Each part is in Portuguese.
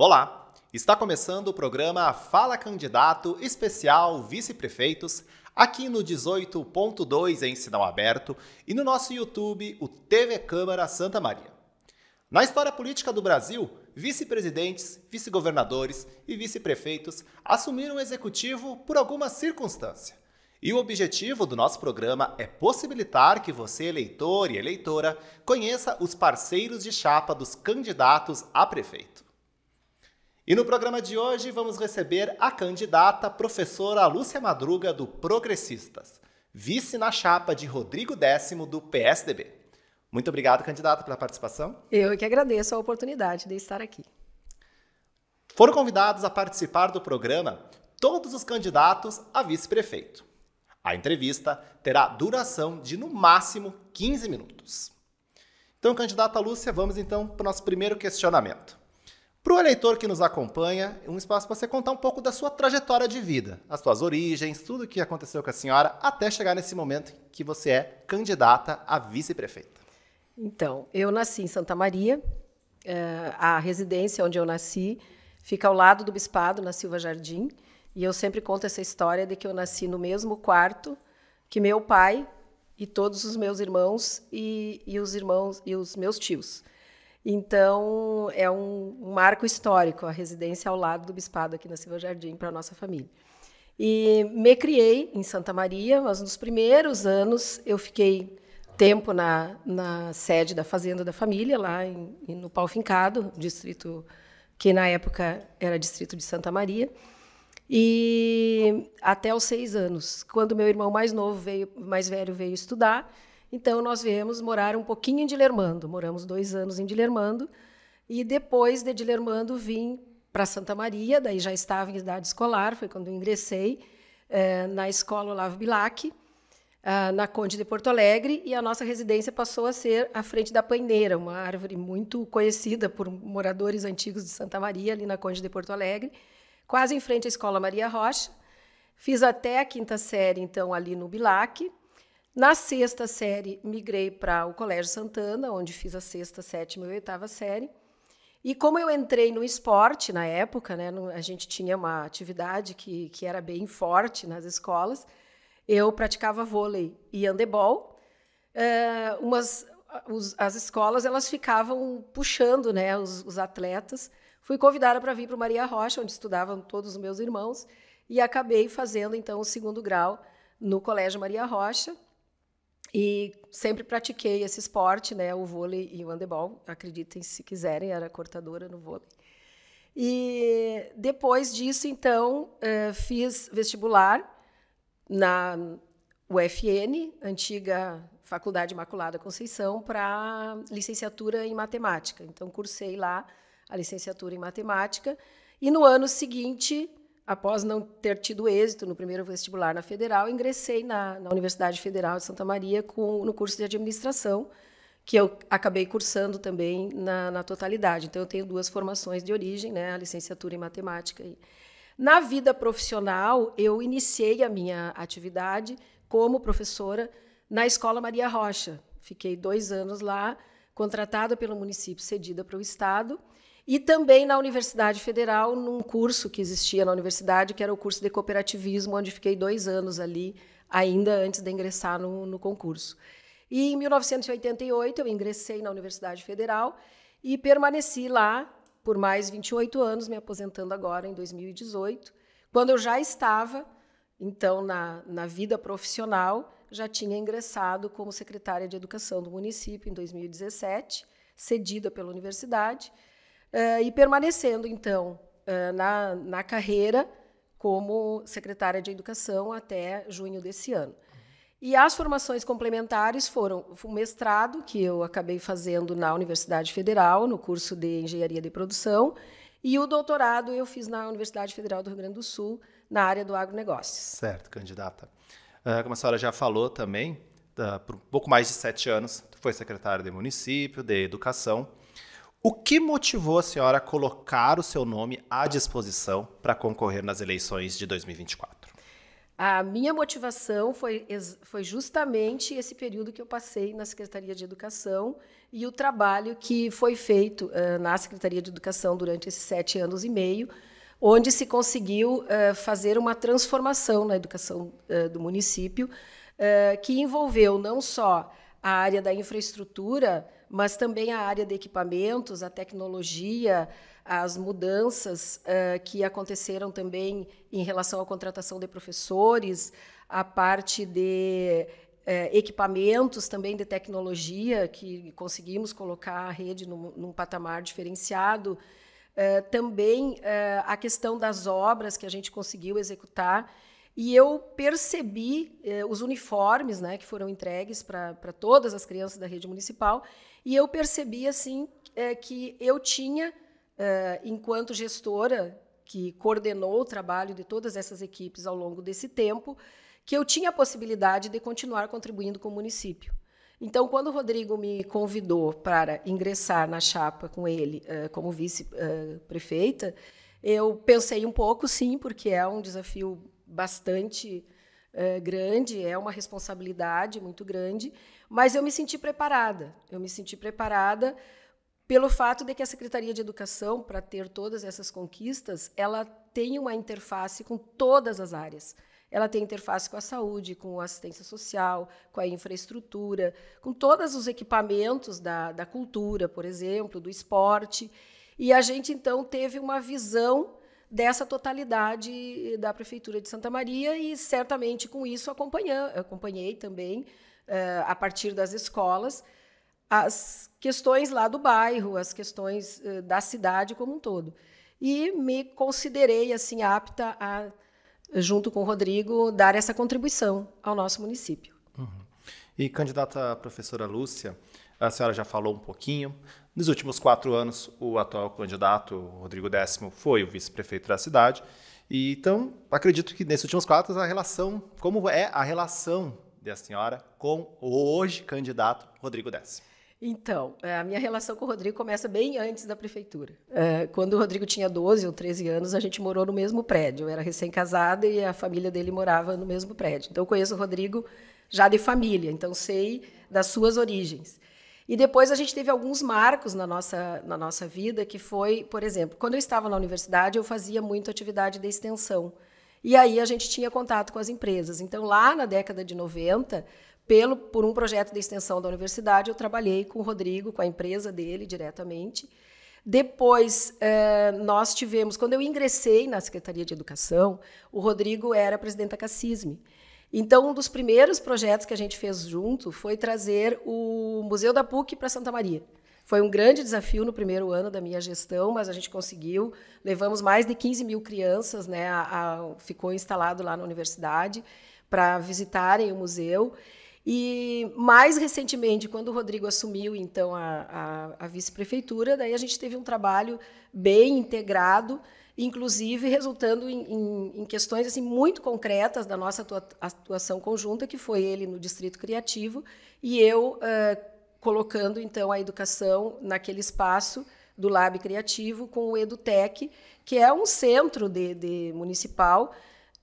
Olá! Está começando o programa Fala Candidato Especial Vice-Prefeitos, aqui no 18.2 em sinal aberto e no nosso YouTube, o TV Câmara Santa Maria. Na história política do Brasil, vice-presidentes, vice-governadores e vice-prefeitos assumiram o executivo por alguma circunstância. E o objetivo do nosso programa é possibilitar que você, eleitor e eleitora, conheça os parceiros de chapa dos candidatos a prefeito. E no programa de hoje vamos receber a candidata professora Lúcia Madruga do Progressistas, vice na chapa de Rodrigo Décimo do PSDB. Muito obrigado, candidata, pela participação. Eu que agradeço a oportunidade de estar aqui. Foram convidados a participar do programa todos os candidatos a vice-prefeito. A entrevista terá duração de no máximo 15 minutos. Então, candidata Lúcia, vamos então para o nosso primeiro questionamento. Para o eleitor que nos acompanha, um espaço para você contar um pouco da sua trajetória de vida, as suas origens, tudo o que aconteceu com a senhora até chegar nesse momento que você é candidata a vice-prefeita. Então, eu nasci em Santa Maria, eh, a residência onde eu nasci fica ao lado do Bispado, na Silva Jardim, e eu sempre conto essa história de que eu nasci no mesmo quarto que meu pai e todos os meus irmãos e, e os irmãos e os meus tios. Então, é um, um marco histórico a residência ao lado do Bispado aqui na Silva Jardim para a nossa família. E me criei em Santa Maria, mas nos primeiros anos eu fiquei tempo na, na sede da Fazenda da Família, lá em, no Pau Fincado, distrito que na época era distrito de Santa Maria. E até os seis anos, quando meu irmão mais novo veio, mais velho veio estudar, então, nós viemos morar um pouquinho em Dilermando. Moramos dois anos em Dilermando. E depois de Dilermando, vim para Santa Maria. Daí já estava em idade escolar, foi quando ingressei eh, na escola Olavo Bilac, ah, na Conde de Porto Alegre. E a nossa residência passou a ser à frente da Paineira, uma árvore muito conhecida por moradores antigos de Santa Maria, ali na Conde de Porto Alegre, quase em frente à escola Maria Rocha. Fiz até a quinta série, então, ali no Bilac. Na sexta série, migrei para o Colégio Santana, onde fiz a sexta, sétima e oitava série. E como eu entrei no esporte na época, né, a gente tinha uma atividade que, que era bem forte nas escolas, eu praticava vôlei e handebol. Uh, umas, os, as escolas elas ficavam puxando né, os, os atletas. Fui convidada para vir para Maria Rocha, onde estudavam todos os meus irmãos, e acabei fazendo então o segundo grau no Colégio Maria Rocha. E sempre pratiquei esse esporte, né, o vôlei e o handebol, acreditem se quiserem, era cortadora no vôlei. E depois disso, então, eh, fiz vestibular na UFN, antiga Faculdade Imaculada Conceição, para licenciatura em matemática. Então, cursei lá a licenciatura em matemática. E no ano seguinte, Após não ter tido êxito no primeiro vestibular na Federal, ingressei na, na Universidade Federal de Santa Maria com, no curso de administração, que eu acabei cursando também na, na totalidade. Então, eu tenho duas formações de origem, né, a licenciatura em matemática. E... Na vida profissional, eu iniciei a minha atividade como professora na Escola Maria Rocha. Fiquei dois anos lá, contratada pelo município, cedida para o Estado. E também na Universidade Federal, num curso que existia na universidade, que era o curso de cooperativismo, onde fiquei dois anos ali, ainda antes de ingressar no, no concurso. E em 1988 eu ingressei na Universidade Federal e permaneci lá por mais 28 anos, me aposentando agora em 2018, quando eu já estava, então, na, na vida profissional, já tinha ingressado como secretária de Educação do município em 2017, cedida pela universidade uh, e permanecendo, então, uh, na, na carreira como secretária de Educação até junho desse ano. E as formações complementares foram o mestrado, que eu acabei fazendo na Universidade Federal, no curso de Engenharia de Produção, e o doutorado eu fiz na Universidade Federal do Rio Grande do Sul, na área do agronegócio. Certo, candidata. Uh, como a senhora já falou também, uh, por pouco mais de sete anos, foi secretária de município, de educação. O que motivou a senhora a colocar o seu nome à disposição para concorrer nas eleições de 2024? A minha motivação foi, foi justamente esse período que eu passei na Secretaria de Educação e o trabalho que foi feito uh, na Secretaria de Educação durante esses sete anos e meio, onde se conseguiu uh, fazer uma transformação na educação uh, do município, que envolveu não só a área da infraestrutura, mas também a área de equipamentos, a tecnologia, as mudanças uh, que aconteceram também em relação à contratação de professores, a parte de uh, equipamentos também de tecnologia, que conseguimos colocar a rede num, num patamar diferenciado. Uh, também a questão das obras que a gente conseguiu executar e eu percebi eh, os uniformes né, que foram entregues para todas as crianças da rede municipal, e eu percebi assim eh, que eu tinha, eh, enquanto gestora que coordenou o trabalho de todas essas equipes ao longo desse tempo, que eu tinha a possibilidade de continuar contribuindo com o município. Então, quando o Rodrigo me convidou para ingressar na chapa com ele eh, como vice-prefeita, eh, eu pensei um pouco, sim, porque é um desafio bastante eh, grande, é uma responsabilidade muito grande, mas eu me senti preparada. Eu me senti preparada pelo fato de que a Secretaria de Educação, para ter todas essas conquistas, ela tem uma interface com todas as áreas. Ela tem interface com a saúde, com a assistência social, com a infraestrutura, com todos os equipamentos da, da cultura, por exemplo, do esporte. E a gente, então, teve uma visão dessa totalidade da Prefeitura de Santa Maria e certamente com isso acompanhei também, eh, a partir das escolas, as questões lá do bairro, as questões eh, da cidade como um todo. E me considerei assim apta a, junto com o Rodrigo, dar essa contribuição ao nosso município. Uhum. E candidata professora Lúcia, a senhora já falou um pouquinho, nos últimos quatro anos, o atual candidato, Rodrigo Décimo, foi o vice-prefeito da cidade. E, então, acredito que nesses últimos quatro anos, a relação, como é a relação da senhora com o hoje candidato Rodrigo Décimo? Então, é, a minha relação com o Rodrigo começa bem antes da prefeitura. É, quando o Rodrigo tinha 12 ou 13 anos, a gente morou no mesmo prédio. Eu era recém-casada e a família dele morava no mesmo prédio. Então, eu conheço o Rodrigo já de família, então sei das suas origens. E depois a gente teve alguns marcos na nossa, na nossa vida, que foi, por exemplo, quando eu estava na universidade, eu fazia muito atividade de extensão. E aí a gente tinha contato com as empresas. Então, lá na década de 90, pelo, por um projeto de extensão da universidade, eu trabalhei com o Rodrigo, com a empresa dele diretamente. Depois, eh, nós tivemos, quando eu ingressei na Secretaria de Educação, o Rodrigo era presidente da CACISME. Então, um dos primeiros projetos que a gente fez junto foi trazer o Museu da PUC para Santa Maria. Foi um grande desafio no primeiro ano da minha gestão, mas a gente conseguiu. Levamos mais de 15 mil crianças, né, a, a, ficou instalado lá na universidade para visitarem o museu. E mais recentemente, quando o Rodrigo assumiu então a, a vice-prefeitura, daí a gente teve um trabalho bem integrado inclusive resultando em, em, em, questões assim muito concretas da nossa atuação conjunta, que foi ele no Distrito Criativo e eu uh, colocando então a educação naquele espaço do Lab Criativo com o EduTech, que é um centro de, de municipal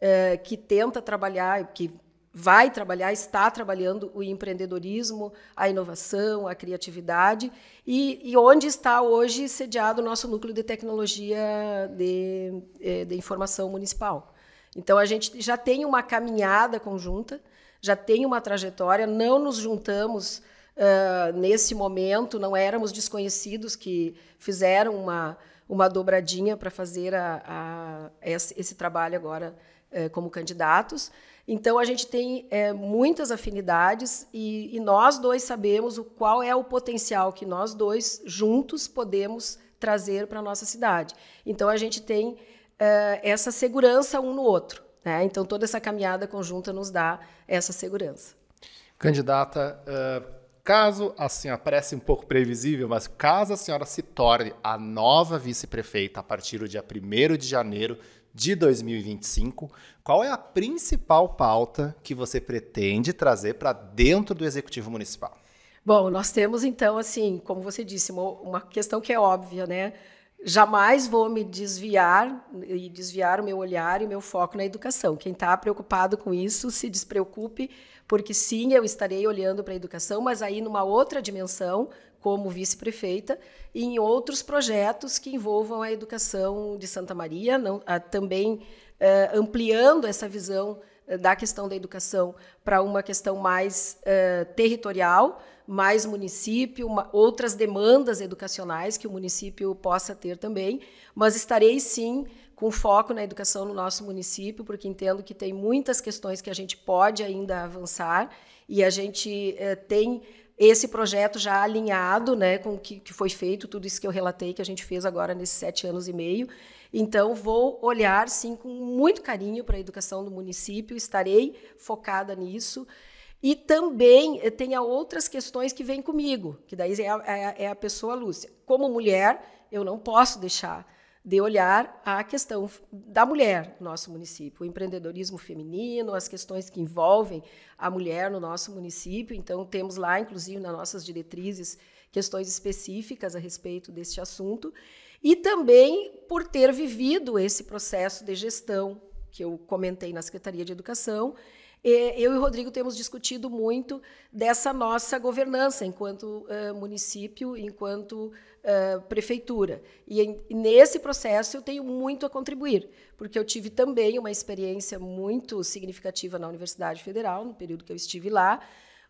uh, que tenta trabalhar, que vai trabalhar, está trabalhando o empreendedorismo, a inovação, a criatividade e, e onde está hoje sediado o nosso núcleo de tecnologia de, eh, de informação municipal. Então a gente já tem uma caminhada conjunta, já tem uma trajetória, não nos juntamos uh, nesse momento, não éramos desconhecidos que fizeram uma, uma dobradinha para fazer a, a, esse, esse trabalho agora é, como candidatos. Então, a gente tem é, muitas afinidades e, e, nós dois sabemos o qual é o potencial que nós dois juntos podemos trazer para a nossa cidade. Então, a gente tem é, essa segurança um no outro. Né? Então, toda essa caminhada conjunta nos dá essa segurança. Candidata, caso assim, a senhora parece um pouco previsível, mas caso a senhora se torne a nova vice-prefeita a partir do dia 1 de janeiro de 2025, qual é a principal pauta que você pretende trazer para dentro do Executivo Municipal? Bom, nós temos então, assim, como você disse, uma, questão que é óbvia, né? Jamais vou me desviar e desviar o meu olhar e meu foco na educação. Quem está preocupado com isso, se despreocupe, porque sim, eu estarei olhando para a educação, mas aí numa outra dimensão, como vice-prefeita em outros projetos que envolvam a educação de Santa Maria, não, a, também eh, ampliando essa visão eh, da questão da educação para uma questão mais eh, territorial, mais município, uma, outras demandas educacionais que o município possa ter também, mas estarei sim com foco na educação no nosso município, porque entendo que tem muitas questões que a gente pode ainda avançar e a gente tem esse projeto já alinhado né, com o que, que foi feito, tudo isso que eu relatei, que a gente fez agora nesses sete anos e meio. Então, vou olhar, sim, com muito carinho para a educação do município, estarei focada nisso. E também eh, tenho outras questões que vêm comigo, que daí é, é a, é a pessoa Lúcia. Como mulher, eu não posso deixar de olhar a questão da mulher no nosso município, o empreendedorismo feminino, as questões que envolvem a mulher no nosso município. Então, temos lá, inclusive, nas nossas diretrizes, questões específicas a respeito deste assunto. E também por ter vivido esse processo de gestão que eu comentei na Secretaria de Educação eu e o Rodrigo temos discutido muito dessa nossa governança enquanto uh, município, enquanto uh, prefeitura. E em, nesse processo eu tenho muito a contribuir, porque eu tive também uma experiência muito significativa na Universidade Federal, no período que eu estive lá,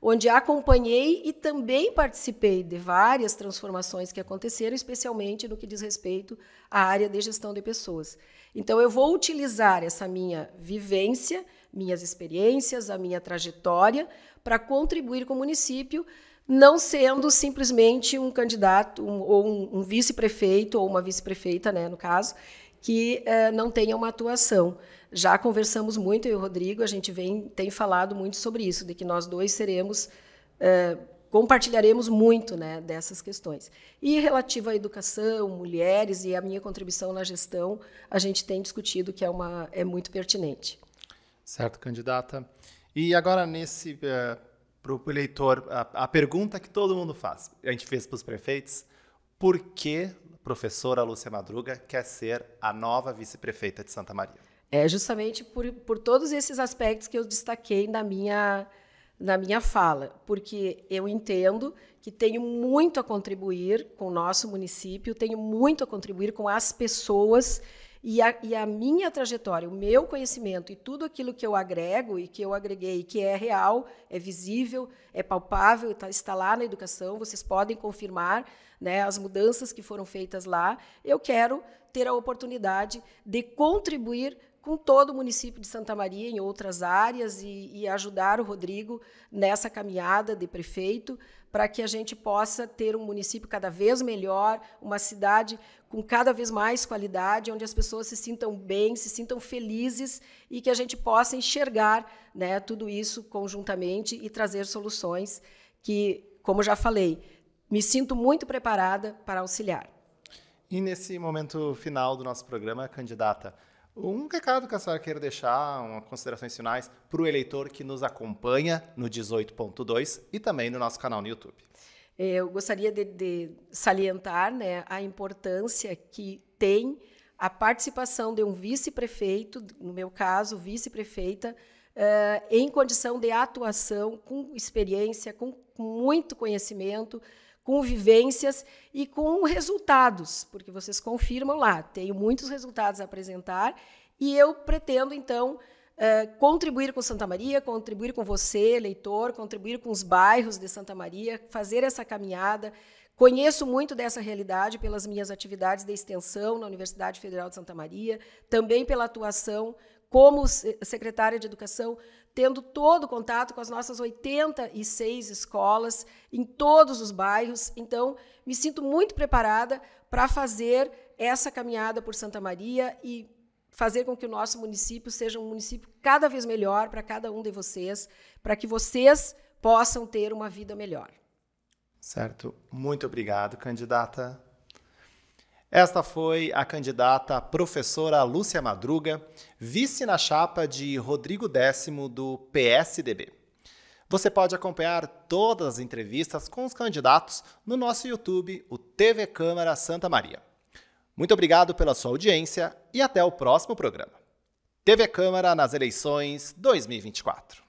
onde acompanhei e também participei de várias transformações que aconteceram, especialmente no que diz respeito à área de gestão de pessoas. Então, eu vou utilizar essa minha vivência minhas experiências, a minha trajetória, para contribuir com o município, não sendo simplesmente um candidato um, ou um, um vice-prefeito, ou uma vice-prefeita, né, no caso, que eh, não tenha uma atuação. Já conversamos muito, eu e o Rodrigo, a gente vem, tem falado muito sobre isso, de que nós dois seremos. Eh, compartilharemos muito né, dessas questões. E relativo à educação, mulheres e a minha contribuição na gestão, a gente tem discutido que é, uma, é muito pertinente. Certo, candidata. E agora, nesse. Uh, eh, para o eleitor, a, a, pergunta que todo mundo faz, a gente fez para os prefeitos: por que a professora Lúcia Madruga quer ser a nova vice-prefeita de Santa Maria? É justamente por, por todos esses aspectos que eu destaquei na minha, na minha fala, porque eu entendo que tenho muito a contribuir com o nosso município, tenho muito a contribuir com as pessoas e a, e a minha trajetória, o meu conhecimento e tudo aquilo que eu agrego e que eu agreguei, que é real, é visível, é palpável, está, está lá na educação, vocês podem confirmar né, as mudanças que foram feitas lá. Eu quero ter a oportunidade de contribuir com todo o município de Santa Maria em outras áreas e, e ajudar o Rodrigo nessa caminhada de prefeito para que a gente possa ter um município cada vez melhor, uma cidade com cada vez mais qualidade, onde as pessoas se sintam bem, se sintam felizes e que a gente possa enxergar né, tudo isso conjuntamente e trazer soluções que, como já falei, me sinto muito preparada para auxiliar. E nesse momento final do nosso programa, candidata, um recado que a senhora queira deixar, uma considerações finais para o eleitor que nos acompanha no 18.2 e também no nosso canal no YouTube. É, eu gostaria de, de salientar né, a importância que tem a participação de um vice-prefeito, no meu caso, vice-prefeita, eh, em condição de atuação, com experiência, com muito conhecimento, com vivências e com resultados, porque vocês confirmam lá, tenho muitos resultados a apresentar e eu pretendo, então, eh, contribuir com Santa Maria, contribuir com você, leitor, contribuir com os bairros de Santa Maria, fazer essa caminhada. Conheço muito dessa realidade pelas minhas atividades de extensão na Universidade Federal de Santa Maria, também pela atuação como secretária de Educação tendo todo o contato com as nossas 86 escolas em todos os bairros. Então, me sinto muito preparada para fazer essa caminhada por Santa Maria e fazer com que o nosso município seja um município cada vez melhor para cada um de vocês, para que vocês possam ter uma vida melhor. Certo. Muito obrigado, candidata. Esta foi a candidata professora Lúcia Madruga, vice na chapa de Rodrigo Décimo do PSDB. Você pode acompanhar todas as entrevistas com os candidatos no nosso YouTube, o TV Câmara Santa Maria. Muito obrigado pela sua audiência e até o próximo programa. TV Câmara nas eleições 2024.